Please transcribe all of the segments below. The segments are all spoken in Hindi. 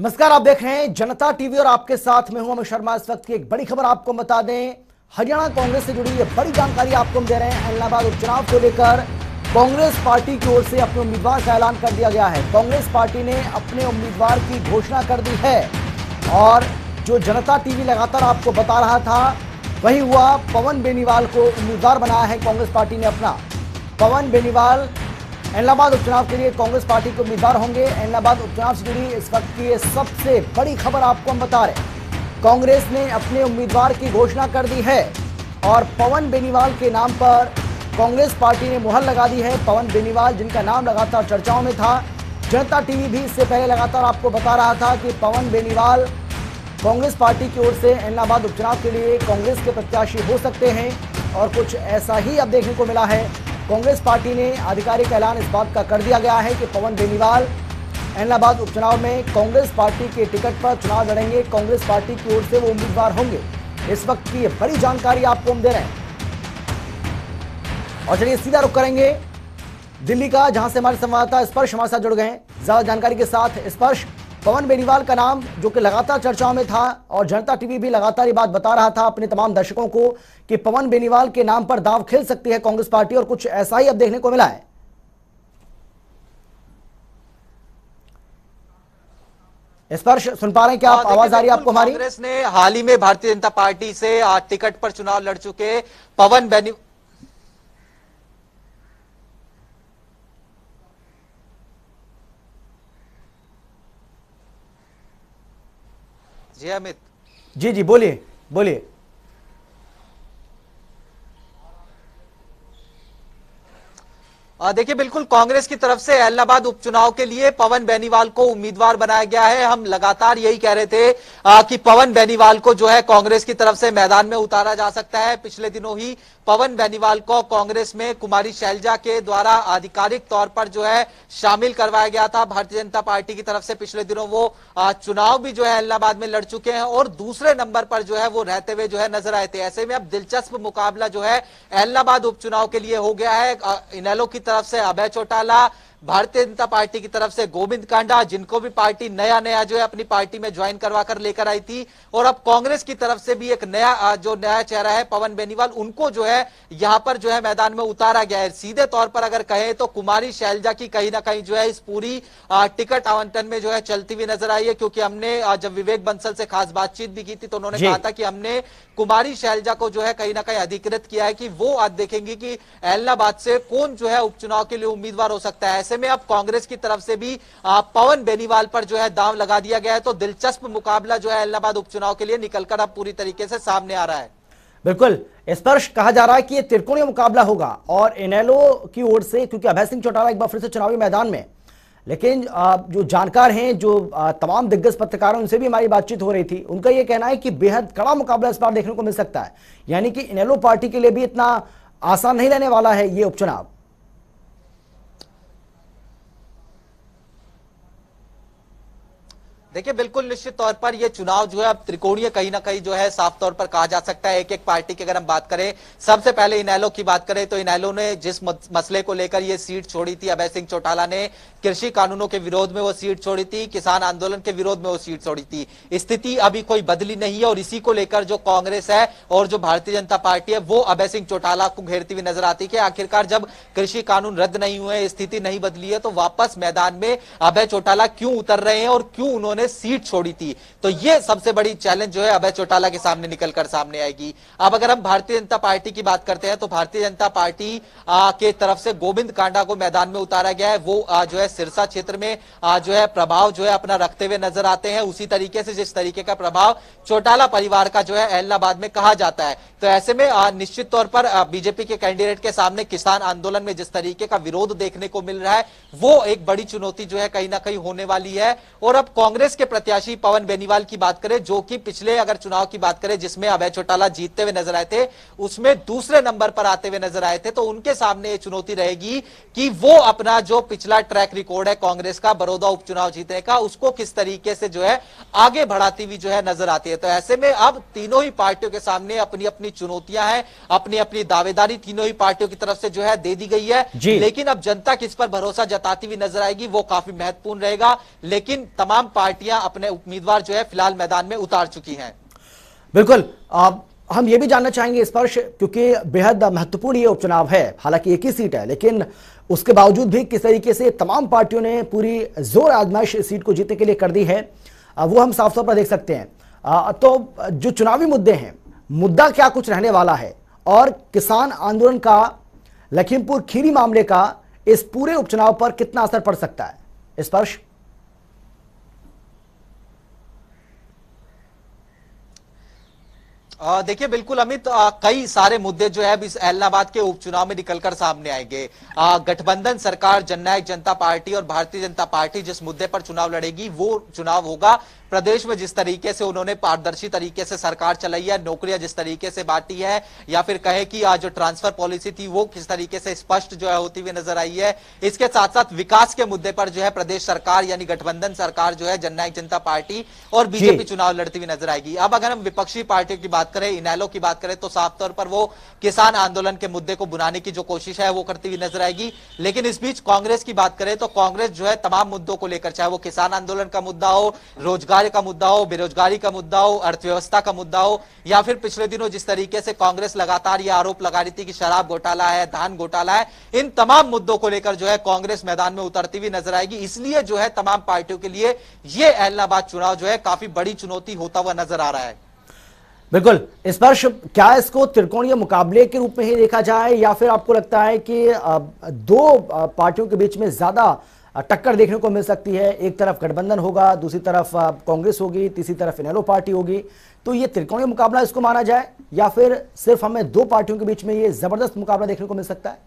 नमस्कार आप देख रहे हैं जनता टीवी और आपके साथ में हूं अमित शर्मा इस वक्त की एक बड़ी खबर आपको बता दें हरियाणा कांग्रेस से जुड़ी ये बड़ी जानकारी आपको हम दे रहे हैं अहमदाबाद उपचुनाव को लेकर कांग्रेस पार्टी की ओर से अपने उम्मीदवार का ऐलान कर दिया गया है कांग्रेस पार्टी ने अपने उम्मीदवार की घोषणा कर दी है और जो जनता टीवी लगातार आपको बता रहा था वही हुआ पवन बेनीवाल को उम्मीदवार बनाया है कांग्रेस पार्टी ने अपना पवन बेनीवाल अहलाबाद उपचुनाव के लिए कांग्रेस पार्टी के उम्मीदवार होंगे अहलाबाद उपचुनाव से जुड़ी इस वक्त की सबसे बड़ी खबर आपको हम बता रहे हैं कांग्रेस ने अपने उम्मीदवार की घोषणा कर दी है और पवन बेनीवाल के नाम पर कांग्रेस पार्टी ने मुहर लगा दी है पवन बेनीवाल जिनका नाम लगातार चर्चाओं में था जनता टीवी भी इससे पहले लगातार आपको बता रहा था कि पवन बेनीवाल कांग्रेस पार्टी की ओर से अहलाबाद उपचुनाव के लिए कांग्रेस के प्रत्याशी हो सकते हैं और कुछ ऐसा ही अब देखने को मिला है कांग्रेस पार्टी ने आधिकारिक ऐलान इस बात का कर दिया गया है कि पवन बेनीवाल एलाहाबाद उपचुनाव में कांग्रेस पार्टी के टिकट पर चुनाव लड़ेंगे कांग्रेस पार्टी की ओर से वो उम्मीदवार होंगे इस वक्त की बड़ी जानकारी आपको हम दे रहे हैं और चलिए सीधा रुख करेंगे दिल्ली का जहां से हमारे संवाददाता स्पर्श हमारे साथ जुड़ गए हैं ज्यादा जानकारी के साथ स्पर्श पवन बेनीवाल का नाम जो कि लगातार चर्चाओं में था और जनता टीवी भी लगातार ये बात बता रहा था अपने तमाम दर्शकों को कि पवन बेनीवाल के नाम पर दाव खेल सकती है कांग्रेस पार्टी और कुछ ऐसा ही अब देखने को मिला है स्पर्श सुन पा रहे हैं क्या हाँ, आप आवाज आ रही है आपको हमारी कांग्रेस ने हाल ही में भारतीय जनता पार्टी से टिकट पर चुनाव लड़ चुके पवन बेनी है अमित जी जी बोलिए बोलिए देखिए बिल्कुल कांग्रेस की तरफ से अहलाबाद उपचुनाव के लिए पवन बेनीवाल को उम्मीदवार बनाया गया है हम लगातार यही कह रहे थे आ, कि पवन बेनीवाल को जो है कांग्रेस की तरफ से मैदान में उतारा जा सकता है पिछले दिनों ही पवन बेनीवाल को कांग्रेस में कुमारी शैलजा के द्वारा आधिकारिक तौर पर जो है शामिल करवाया गया था भारतीय जनता पार्टी की तरफ से पिछले दिनों वो चुनाव भी जो है इलाहाबाद में लड़ चुके हैं और दूसरे नंबर पर जो है वो रहते हुए जो है नजर आए थे ऐसे में अब दिलचस्प मुकाबला जो है अहलाबाद उपचुनाव के लिए हो गया है इनेलो की तरफ से अभय चौटाला भारतीय जनता पार्टी की तरफ से गोविंद कांडा जिनको भी पार्टी नया नया जो है अपनी पार्टी में ज्वाइन करवा कर लेकर आई थी और अब कांग्रेस की तरफ से भी एक नया जो नया चेहरा है पवन बेनीवाल उनको जो है यहां पर जो है मैदान में उतारा गया है सीधे तौर पर अगर कहें तो कुमारी शैलजा की कहीं ना कहीं जो है इस पूरी टिकट आवंटन में जो है चलती हुई नजर आई है क्योंकि हमने जब विवेक बंसल से खास बातचीत भी की थी तो उन्होंने कहा था कि हमने कुमारी शैलजा को जो है कहीं ना कहीं अधिकृत किया है कि वो आज देखेंगे कि अहलाबाद से कौन जो है उपचुनाव के लिए उम्मीदवार हो सकता है ऐसे में अब कांग्रेस की तरफ से भी पवन बेनीवाल पर जो है दाव लगा दिया गया है तो दिलचस्प मुकाबला जो है इलाहाबाद उपचुनाव के लिए निकलकर अब पूरी तरीके से सामने आ रहा है बिल्कुल स्पर्श कहा जा रहा है कि यह त्रिकोणीय मुकाबला होगा और इनेलो की ओर से क्योंकि अभय सिंह चौटाला एक बार फिर से चुनावी मैदान में लेकिन जो जानकार हैं जो तमाम दिग्गज पत्रकार हैं उनसे भी हमारी बातचीत हो रही थी उनका यह कहना है कि बेहद कड़ा मुकाबला इस बार देखने को मिल सकता है यानी कि इनेलो पार्टी के लिए भी इतना आसान नहीं रहने वाला है ये उपचुनाव देखिए बिल्कुल निश्चित तौर पर यह चुनाव जो है अब त्रिकोणीय कहीं ना कहीं जो है साफ तौर पर कहा जा सकता है एक एक पार्टी की अगर हम बात करें सबसे पहले इनैलो की बात करें तो इनैलो ने जिस मसले को लेकर यह सीट छोड़ी थी अभय सिंह चौटाला ने कृषि कानूनों के विरोध में वो सीट छोड़ी थी किसान आंदोलन के विरोध में वो सीट छोड़ी थी स्थिति अभी कोई बदली नहीं है और इसी को लेकर जो कांग्रेस है और जो भारतीय जनता पार्टी है वो अभय सिंह चौटाला को घेरती हुई नजर आती है आखिरकार जब कृषि कानून रद्द नहीं हुए स्थिति नहीं बदली है तो वापस मैदान में अभय चौटाला क्यों उतर रहे हैं और क्यों उन्होंने सीट छोड़ी थी तो ये सबसे बड़ी चैलेंज जो है अभय चौटाला के सामने निकलकर सामने आएगी अब अगर हम भारतीय जनता पार्टी की बात करते हैं तो भारतीय जनता पार्टी आ, के तरफ से गोविंद कांडा को मैदान में उतारा गया है वो आ, जो है सिरसा क्षेत्र में आ, जो है प्रभाव जो है अपना रखते हुए नजर आते हैं उसी तरीके से जिस तरीके का प्रभाव चौटाला परिवार का जो है अहलाबाद में कहा जाता है तो ऐसे में निश्चित तौर पर बीजेपी के कैंडिडेट के सामने किसान आंदोलन में जिस तरीके का विरोध देखने को मिल रहा है वो एक बड़ी चुनौती जो है कहीं ना कहीं होने वाली है और अब कांग्रेस के प्रत्याशी पवन बेनीवाल की बात करें जो कि पिछले अगर चुनाव की बात करें जिसमें अभय चौटाला जीतते हुए नजर आए थे उसमें दूसरे नंबर पर आते हुए नजर आए थे तो उनके सामने ये चुनौती रहेगी कि वो अपना जो पिछला ट्रैक रिकॉर्ड है कांग्रेस का बड़ौदा उपचुनाव जीतने का उसको किस तरीके से जो है आगे बढ़ाती हुई जो है नजर आती है तो ऐसे में अब तीनों ही पार्टियों के सामने अपनी अपनी चुनौतियां हैं अपनी अपनी दावेदारी तीनों ही पार्टियों की तरफ से जो है दे दी गई है लेकिन अब जनता किस पर भरोसा जताती हुई नजर आएगी वो काफी महत्वपूर्ण रहेगा लेकिन तमाम पार्टी पार्टियां अपने उम्मीदवार जो है फिलहाल मैदान में उतार चुकी हैं बिल्कुल आप हम ये भी जानना चाहेंगे स्पर्श क्योंकि बेहद महत्वपूर्ण ये उपचुनाव है हालांकि एक ही सीट है लेकिन उसके बावजूद भी किस तरीके से तमाम पार्टियों ने पूरी जोर आजमाइश इस सीट को जीतने के लिए कर दी है वो हम साफ तौर पर देख सकते हैं तो जो चुनावी मुद्दे हैं मुद्दा क्या कुछ रहने वाला है और किसान आंदोलन का लखीमपुर खीरी मामले का इस पूरे उपचुनाव पर कितना असर पड़ सकता है स्पर्श देखिए बिल्कुल अमित कई सारे मुद्दे जो है इस अहलाबाद के उपचुनाव में निकलकर सामने आएंगे गठबंधन सरकार जननायक जनता पार्टी और भारतीय जनता पार्टी जिस मुद्दे पर चुनाव लड़ेगी वो चुनाव होगा प्रदेश में जिस तरीके से उन्होंने पारदर्शी तरीके से सरकार चलाई है नौकरियां जिस तरीके से बांटी है या फिर कहे कि आज जो ट्रांसफर पॉलिसी थी वो किस तरीके से स्पष्ट जो है होती हुई नजर आई है इसके साथ साथ विकास के मुद्दे पर जो है प्रदेश सरकार यानी गठबंधन सरकार जो है जननायक जनता पार्टी और बीजेपी चुनाव लड़ती हुई नजर आएगी अब अगर हम विपक्षी पार्टियों की बात करें इनैलो की बात करें तो साफ तौर पर वो किसान आंदोलन के मुद्दे को बुनाने की जो कोशिश है वो करती हुई नजर आएगी लेकिन इस बीच कांग्रेस की बात करें तो कांग्रेस जो है तमाम मुद्दों को लेकर चाहे वो किसान आंदोलन का मुद्दा हो रोजगार कार्य का मुद्दा हो बेरोजगारी का मुद्दा हो अर्थव्यवस्था का मुद्दा हो या फिर पिछले दिनों जिस तरीके से कांग्रेस लगातार ये आरोप लगा रही थी कि शराब घोटाला है धान घोटाला है इन तमाम मुद्दों को लेकर जो है कांग्रेस मैदान में उतरती हुई नजर आएगी इसलिए जो है तमाम पार्टियों के लिए ये अहलाबाद चुनाव जो है काफी बड़ी चुनौती होता हुआ नजर आ रहा है बिल्कुल इस पर क्या इसको त्रिकोणीय मुकाबले के रूप में ही देखा जाए या फिर आपको लगता है कि दो पार्टियों के बीच में ज्यादा टक्कर देखने को मिल सकती है एक तरफ गठबंधन होगा दूसरी तरफ कांग्रेस होगी तीसरी तरफ इनेलो पार्टी होगी तो ये त्रिकोणीय मुकाबला इसको माना जाए या फिर सिर्फ हमें दो पार्टियों के बीच में ये जबरदस्त मुकाबला देखने को मिल सकता है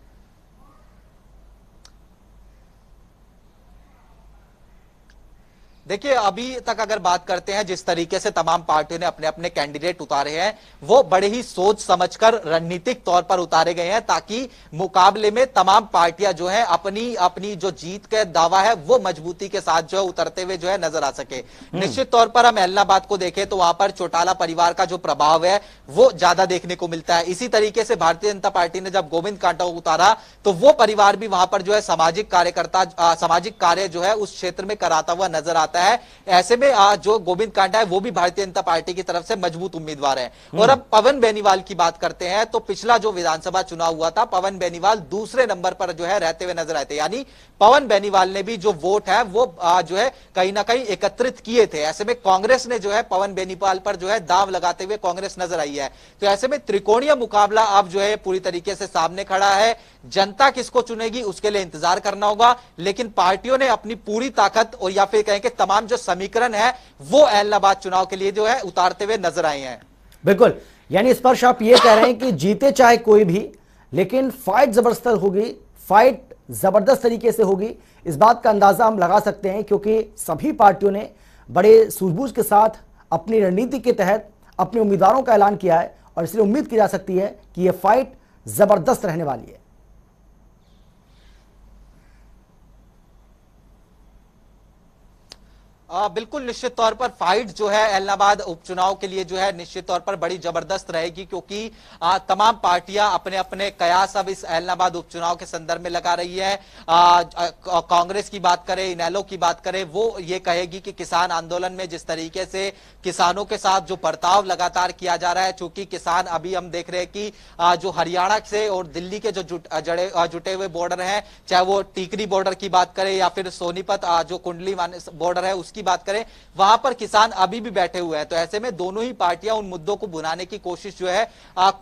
देखिए अभी तक अगर बात करते हैं जिस तरीके से तमाम पार्टियों ने अपने अपने कैंडिडेट उतारे हैं वो बड़े ही सोच समझकर रणनीतिक तौर पर उतारे गए हैं ताकि मुकाबले में तमाम पार्टियां जो है अपनी अपनी जो जीत का दावा है वो मजबूती के साथ जो है उतरते हुए जो है नजर आ सके हम्म। निश्चित तौर पर हम एलनाबाद को देखें तो वहां पर चौटाला परिवार का जो प्रभाव है वो ज्यादा देखने को मिलता है इसी तरीके से भारतीय जनता पार्टी ने जब गोविंद कांटा उतारा तो वो परिवार भी वहां पर जो है सामाजिक कार्यकर्ता सामाजिक कार्य जो है उस क्षेत्र में कराता हुआ नजर आता है सकता है ऐसे में आज जो गोविंद कांडा है वो भी भारतीय जनता पार्टी की तरफ से मजबूत उम्मीदवार है और अब पवन बेनीवाल की बात करते हैं तो पिछला जो विधानसभा चुनाव हुआ था पवन बेनीवाल दूसरे नंबर पर जो है रहते हुए नजर आए थे यानी पवन बेनीवाल ने भी जो वोट है वो जो है कहीं ना कहीं एकत्रित किए थे ऐसे में कांग्रेस ने जो है पवन बेनीवाल पर जो है दाव लगाते हुए कांग्रेस नजर आई है तो ऐसे में त्रिकोणीय मुकाबला अब जो है पूरी तरीके से सामने खड़ा है जनता किसको चुनेगी उसके लिए इंतजार करना होगा लेकिन पार्टियों ने अपनी पूरी ताकत और या फिर कहें कि तमाम जो समीकरण है वो अहलाबाद चुनाव के लिए जो है उतारते हुए नजर आए हैं बिल्कुल यानी स्पर्श आप ये कह रहे हैं कि जीते चाहे कोई भी लेकिन फाइट जबरदस्त होगी फाइट जबरदस्त तरीके से होगी इस बात का अंदाजा हम लगा सकते हैं क्योंकि सभी पार्टियों ने बड़े सूझबूझ के साथ अपनी रणनीति के तहत अपने उम्मीदवारों का ऐलान किया है और इसलिए उम्मीद की जा सकती है कि यह फाइट जबरदस्त रहने वाली है आ, बिल्कुल निश्चित तौर पर फाइट जो है अहलाबाद उपचुनाव के लिए जो है निश्चित तौर पर बड़ी जबरदस्त रहेगी क्योंकि आ, तमाम पार्टियां अपने अपने कयास अब इस एलनाबाद उपचुनाव के संदर्भ में लगा रही है कांग्रेस की बात करें इनेलो की बात करें वो ये कहेगी कि किसान आंदोलन में जिस तरीके से किसानों के साथ जो बर्ताव लगातार किया जा रहा है चूंकि किसान अभी हम देख रहे हैं कि आ, जो हरियाणा से और दिल्ली के जो जुटे जड़े जुटे हुए बॉर्डर है चाहे वो टीकरी बॉर्डर की बात करें या फिर सोनीपत जो कुंडली बॉर्डर है उसकी की बात करें वहां पर किसान अभी भी बैठे हुए हैं तो ऐसे में दोनों ही पार्टियां उन मुद्दों को बुनाने की कोशिश जो है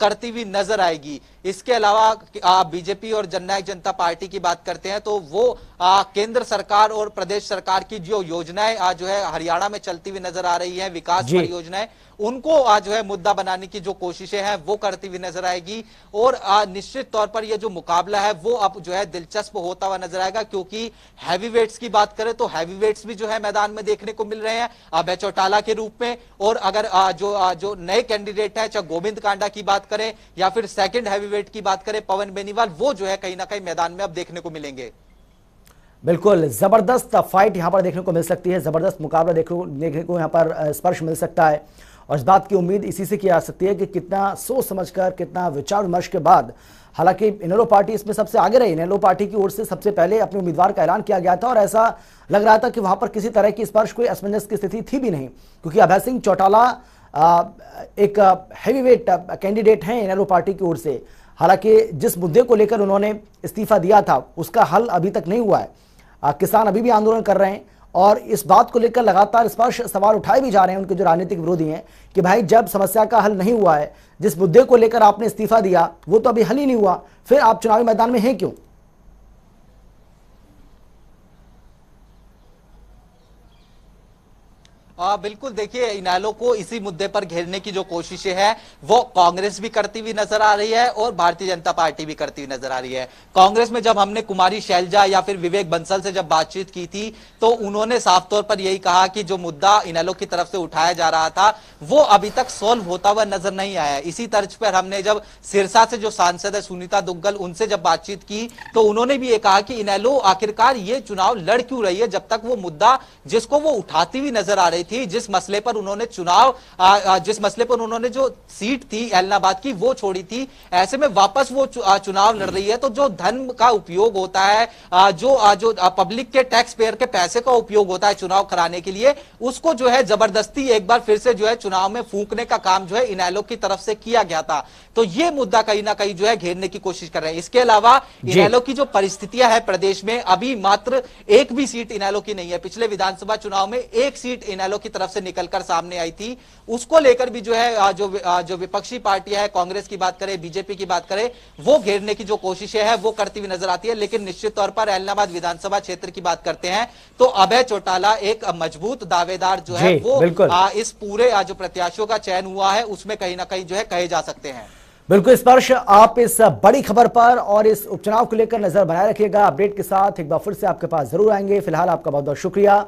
करती हुई नजर आएगी इसके अलावा बीजेपी और जननायक जनता पार्टी की बात करते हैं तो वो आ, केंद्र सरकार और प्रदेश सरकार की जो योजनाएं आज जो है हरियाणा में चलती हुई नजर आ रही है विकास परियोजनाएं उनको आज जो है मुद्दा बनाने की जो कोशिशें हैं वो करती हुई नजर आएगी और आ, निश्चित तौर पर ये जो मुकाबला है वो अब जो है दिलचस्प होता हुआ नजर आएगा क्योंकि हैवी वेट्स की बात करें तो हैवी वेट्स भी जो है मैदान में देखने को मिल रहे हैं अभय चौटाला के रूप में और अगर आ, जो आ, जो नए कैंडिडेट है चाहे गोविंद कांडा की बात करें या फिर सेकेंड हैवी हैवीवेट की बात करें पवन बेनीवाल वो जो है कहीं ना कहीं मैदान में अब देखने को मिलेंगे बिल्कुल जबरदस्त फाइट यहां पर देखने को मिल सकती है जबरदस्त मुकाबला देखने को यहां पर स्पर्श मिल सकता है और इस बात की उम्मीद इसी से की जा सकती है कि कितना सोच समझकर कितना विचार विमर्श के बाद हालांकि इनेलो पार्टी इसमें सबसे आगे रही इनेलो पार्टी की ओर से सबसे पहले अपने उम्मीदवार का ऐलान किया गया था और ऐसा लग रहा था कि वहां पर किसी तरह की स्पर्श कोई असमंजस की स्थिति थी भी नहीं क्योंकि अभय सिंह चौटाला एक हैवी वेट कैंडिडेट हैं एनएलओ पार्टी की ओर से हालांकि जिस मुद्दे को लेकर उन्होंने इस्तीफा दिया था उसका हल अभी तक नहीं हुआ है आ, किसान अभी भी आंदोलन कर रहे हैं और इस बात को लेकर लगातार स्पष्ट सवाल उठाए भी जा रहे हैं उनके जो राजनीतिक विरोधी हैं कि भाई जब समस्या का हल नहीं हुआ है जिस मुद्दे को लेकर आपने इस्तीफा दिया वो तो अभी हल ही नहीं हुआ फिर आप चुनावी मैदान में हैं क्यों आ, बिल्कुल देखिए इनैलो को इसी मुद्दे पर घेरने की जो कोशिशें हैं वो कांग्रेस भी करती हुई नजर आ रही है और भारतीय जनता पार्टी भी करती हुई नजर आ रही है कांग्रेस में जब हमने कुमारी शैलजा या फिर विवेक बंसल से जब बातचीत की थी तो उन्होंने साफ तौर पर यही कहा कि जो मुद्दा इनैलो की तरफ से उठाया जा रहा था वो अभी तक सोल्व होता हुआ नजर नहीं आया इसी तर्ज पर हमने जब सिरसा से जो सांसद है सुनीता दुग्गल उनसे जब बातचीत की तो उन्होंने भी ये कहा कि इनैलो आखिरकार ये चुनाव लड़ क्यों रही है जब तक वो मुद्दा जिसको वो उठाती हुई नजर आ रही थी जिस मसले पर उन्होंने चुनाव जिस मसले पर उन्होंने जो सीट थी एलनाबाद की वो छोड़ी थी ऐसे में वापस वो चुनाव लड़ रही है तो जो धन का उपयोग होता है जो जो पब्लिक के टैक्स पेयर के पैसे का उपयोग होता है चुनाव कराने के लिए उसको जो है जबरदस्ती एक बार फिर से जो है चुनाव में फूकने का काम जो है इनैलो की तरफ से किया गया था तो ये मुद्दा कहीं ना कहीं जो है घेरने की कोशिश कर रहे हैं इसके अलावा इनैलो की जो परिस्थितियां है प्रदेश में अभी मात्र एक भी सीट इनैलो की नहीं है पिछले विधानसभा चुनाव में एक सीट इनैलो वालों की तरफ से निकलकर सामने आई थी उसको लेकर भी जो है जो जो विपक्षी पार्टी है कांग्रेस की बात करें बीजेपी की बात करें वो घेरने की जो कोशिशें है वो करती हुई नजर आती है लेकिन निश्चित तौर पर एलनाबाद विधानसभा क्षेत्र की बात करते हैं तो अभय चौटाला एक मजबूत दावेदार जो है वो आ, इस पूरे जो प्रत्याशियों का चयन हुआ है उसमें कहीं ना कहीं जो है कहे जा सकते हैं बिल्कुल स्पर्श आप इस बड़ी खबर पर और इस उपचुनाव को लेकर नजर बनाए रखिएगा अपडेट के साथ एक बार फिर से आपके पास जरूर आएंगे फिलहाल आपका बहुत बहुत शुक्रिया